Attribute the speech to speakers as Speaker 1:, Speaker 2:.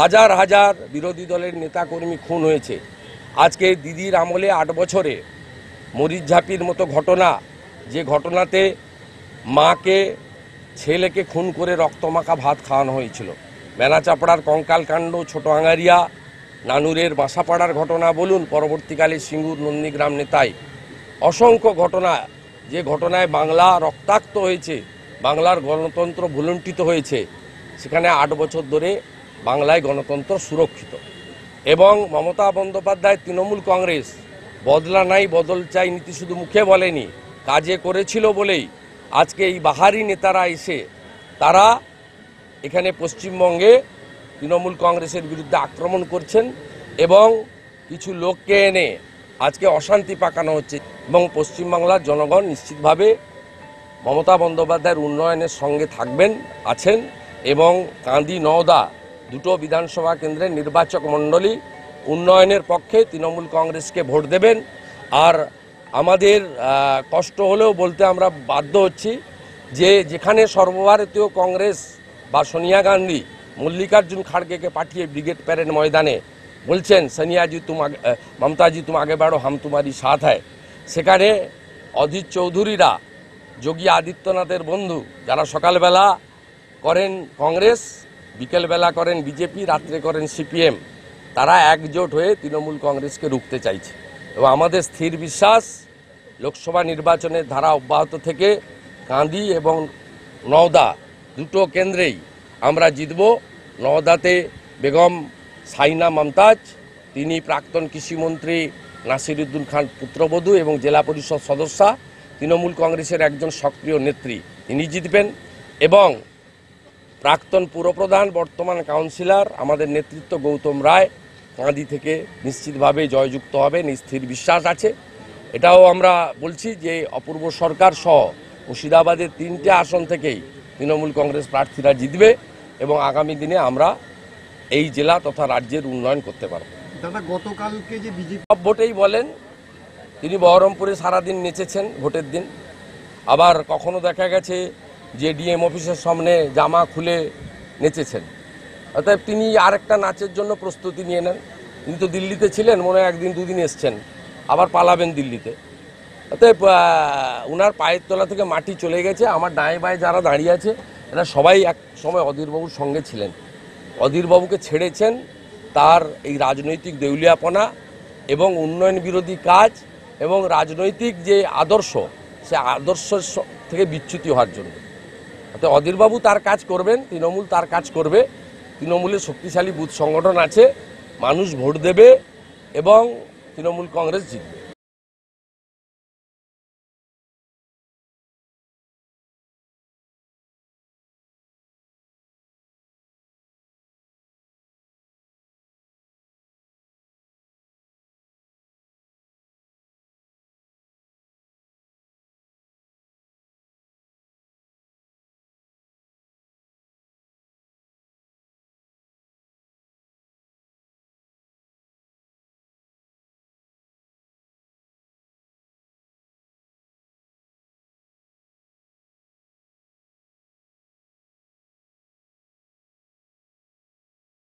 Speaker 1: হাজার হাজার বিরোধী দলের নেতাকর্মী খুন হয়েছে আজকে দিদির আমলে আট বছরে মরিচ ঝাঁপির মতো ঘটনা যে ঘটনাতে মাকে ছেলেকে খুন করে রক্তমাখা ভাত খাওয়ানো হয়েছিল মেলাচাপড়ার কঙ্কালকাণ্ড ছোট আঙারিয়া নানুরের বাসাপাড়ার ঘটনা বলুন পরবর্তীকালে সিঙ্গুর নন্দীগ্রাম নেতায় অসংখ্য ঘটনা যে ঘটনায় বাংলা রক্তাক্ত হয়েছে বাংলার গণতন্ত্র ভুলুণ্ঠিত হয়েছে সেখানে আট বছর ধরে বাংলায় গণতন্ত্র সুরক্ষিত এবং মমতা বন্দ্যোপাধ্যায় তৃণমূল কংগ্রেস বদলা নাই বদল চাই নীতি শুধু মুখে বলেনি কাজে করেছিল বলেই আজকে এই বাহারি নেতারা এসে তারা এখানে পশ্চিমবঙ্গে তৃণমূল কংগ্রেসের বিরুদ্ধে আক্রমণ করছেন এবং কিছু লোককে এনে আজকে অশান্তি পাকানো হচ্ছে এবং পশ্চিমবাংলার জনগণ নিশ্চিতভাবে মমতা বন্দ্যোপাধ্যায়ের উন্নয়নের সঙ্গে থাকবেন আছেন এবং কাঁদি নওদা দুটো বিধানসভা কেন্দ্রের নির্বাচক মণ্ডলী উন্নয়নের পক্ষে তৃণমূল কংগ্রেসকে ভোট দেবেন আর আমাদের কষ্ট হলেও বলতে আমরা বাধ্য হচ্ছি যে যেখানে সর্বভারতীয় কংগ্রেস বা সোনিয়া গান্ধী মল্লিকার্জুন খাড়গেকে পাঠিয়ে ব্রিগেড প্যারেড ময়দানে বলছেন সোনিয়াজি তুম মমতাজি তুম আগে বাড়ো হাম তোমারই সাথ হয় সেখানে অজিত চৌধুরীরা যোগী আদিত্যনাথের বন্ধু যারা সকালবেলা করেন কংগ্রেস বিকেলবেলা করেন বিজেপি রাত্রে করেন সিপিএম তারা একজোট হয়ে তৃণমূল কংগ্রেসকে রুখতে চাইছে এবং আমাদের স্থির বিশ্বাস লোকসভা নির্বাচনের ধারা অব্যাহত থেকে কাঁদি এবং নওদা দুটো কেন্দ্রেই আমরা জিতব নওদাতে বেগম সাইনা মমতাজ তিনি প্রাক্তন কৃষিমন্ত্রী নাসিরুদ্দিন খান পুত্রবধূ এবং জেলা পরিষদ সদস্যা তৃণমূল কংগ্রেসের একজন সক্রিয় নেত্রী তিনি জিতবেন এবং প্রাক্তন পুরপ্রধান বর্তমান কাউন্সিলর আমাদের নেতৃত্ব গৌতম রায় কাঁদি থেকে নিশ্চিতভাবে জয়যুক্ত হবে নিস্থির বিশ্বাস আছে এটাও আমরা বলছি যে অপূর্ব সরকার সহ মুর্শিদাবাদের তিনটে আসন থেকেই তৃণমূল কংগ্রেস প্রার্থীরা জিতবে এবং আগামী দিনে আমরা এই জেলা তথা রাজ্যের উন্নয়ন করতে পারব দাদা গতকালকে যে বিজেপি সব ভোটেই বলেন তিনি বহরমপুরে সারাদিন নেচেছেন ভোটের দিন আবার কখনো দেখা গেছে যে ডিএম অফিসের সামনে জামা খুলে নেচেছেন অর্থাৎ তিনি আরেকটা নাচের জন্য প্রস্তুতি নিয়ে নেন তিনি তো দিল্লিতে ছিলেন মনে হয় একদিন দুদিন এসছেন আবার পালাবেন দিল্লিতে অতএব ওনার পায়ের তলা থেকে মাটি চলে গেছে আমার ডাঁয়ে বাঁয়ে যারা দাঁড়িয়ে আছে এরা সবাই এক সময় অধীরবাবুর সঙ্গে ছিলেন অধীরবাবুকে ছেড়েছেন তার এই রাজনৈতিক দেউলিয়াপনা এবং উন্নয়ন বিরোধী কাজ এবং রাজনৈতিক যে আদর্শ সে আদর্শ থেকে বিচ্যুতি হওয়ার জন্য তো অধীরবাবু তার কাজ করবেন তৃণমূল তার কাজ করবে তৃণমূলের শক্তিশালী বুথ সংগঠন আছে মানুষ ভোট দেবে এবং তৃণমূল কংগ্রেস জিতবে